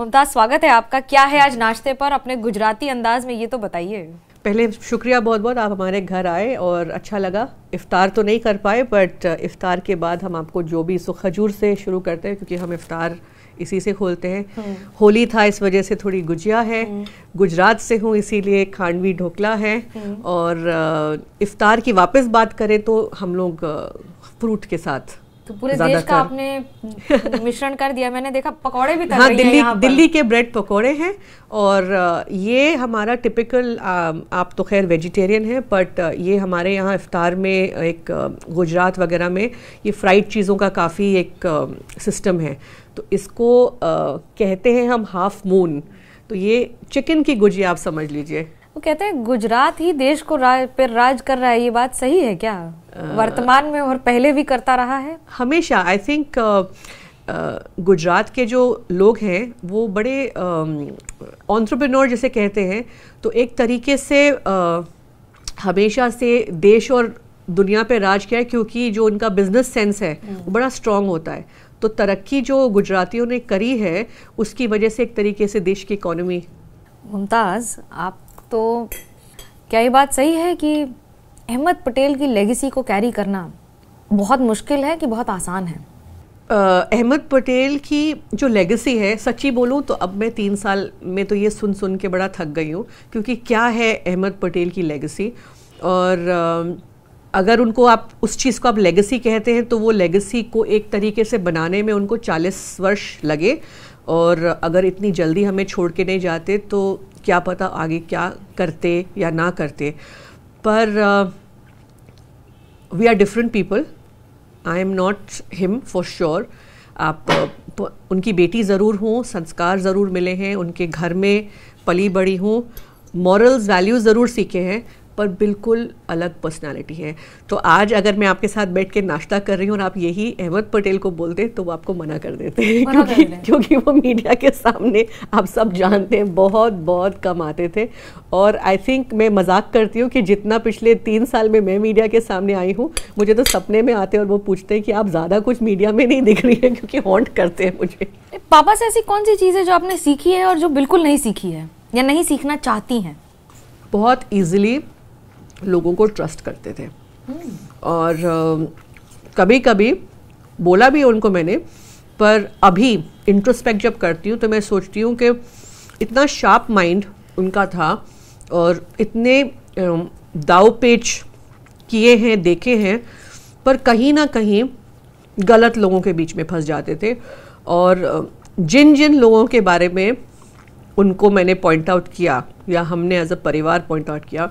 मुमताज स्वागत है आपका क्या है आज नाश्ते पर अपने गुजराती अंदाज में ये तो बताइए पहले शुक्रिया बहुत बहुत आप हमारे घर आए और अच्छा लगा इफ्तार तो नहीं कर पाए बट uh, इफ़ार के बाद हम आपको जो भी सो खजूर से शुरू करते हैं क्योंकि हम इफ़ार इसी से खोलते हैं हम्म। होली था इस वजह से थोड़ी गुजिया है हम्म। गुजरात से हूँ इसीलिए खांडवी ढोकला है हम्म। और uh, इफ्तार की वापस बात करें तो हम लोग uh, फ्रूट के साथ तो पूरे देश का आपने मिश्रण कर दिया मैंने देखा पकोड़े भी हाँ, दिल्ली, हैं दिल्ली के ब्रेड पकोड़े हैं और ये हमारा टिपिकल आप तो खैर वेजिटेरियन है बट ये हमारे यहाँ इफ्तार में एक गुजरात वगैरह में ये फ्राइड चीज़ों का काफ़ी एक सिस्टम है तो इसको कहते हैं हम हाफ मून तो ये चिकन की गुजिया आप समझ लीजिए वो कहते हैं गुजरात ही देश को राज पर राज कर रहा है ये बात सही है क्या वर्तमान में और पहले भी करता रहा है हमेशा I think uh, uh, Gujarat के जो लोग हैं वो बड़े ऑन्ट्रप्रनोर um, जैसे कहते हैं तो एक तरीके से uh, हमेशा से देश और दुनिया पे राज किया है क्योंकि जो उनका बिजनेस सेंस है हम्म। वो बड़ा स्ट्रांग होता है तो तरक्की जो गुजरातियों ने करी है उसकी वजह से एक तरीके से देश की इकोनॉमी मुमताज़ आप तो क्या ये बात सही है कि अहमद पटेल की लेगेसी को कैरी करना बहुत मुश्किल है कि बहुत आसान है अहमद पटेल की जो लेगेसी है सच्ची बोलूँ तो अब मैं तीन साल में तो ये सुन सुन के बड़ा थक गई हूँ क्योंकि क्या है अहमद पटेल की लेगेसी और अगर उनको आप उस चीज़ को आप लेगेसी कहते हैं तो वो लेगेसी को एक तरीके से बनाने में उनको 40 वर्ष लगे और अगर इतनी जल्दी हमें छोड़ के नहीं जाते तो क्या पता आगे क्या करते या ना करते पर we are different people I am not him for sure आप uh, तो उनकी बेटी ज़रूर हों संस्कार ज़रूर मिले हैं उनके घर में पली बड़ी हूँ मॉरल्स वैल्यूज़ ज़रूर सीखे हैं पर बिल्कुल अलग पर्सनालिटी है तो आज अगर मैं आपके साथ बैठ के नाश्ता कर रही हूँ और आप यही अहमद पटेल को बोलते तो वो आपको मना कर देते हैं क्योंकि क्योंकि वो मीडिया के सामने आप सब जानते हैं बहुत बहुत कम आते थे और आई थिंक मैं मजाक करती हूँ कि जितना पिछले तीन साल में मैं मीडिया के सामने आई हूँ मुझे तो सपने में आते और वो पूछते हैं कि आप ज़्यादा कुछ मीडिया में नहीं दिख रही है क्योंकि हॉन्ट करते हैं मुझे पापा से ऐसी कौन सी चीज़ है जो आपने सीखी है और जो बिल्कुल नहीं सीखी है या नहीं सीखना चाहती हैं बहुत ईजिली लोगों को ट्रस्ट करते थे hmm. और कभी कभी बोला भी उनको मैंने पर अभी इंट्रोस्पेक्ट जब करती हूँ तो मैं सोचती हूँ कि इतना शार्प माइंड उनका था और इतने दाव पेच किए हैं देखे हैं पर कहीं ना कहीं गलत लोगों के बीच में फंस जाते थे और जिन जिन लोगों के बारे में उनको मैंने पॉइंट आउट किया या हमने एज अ परिवार पॉइंट आउट किया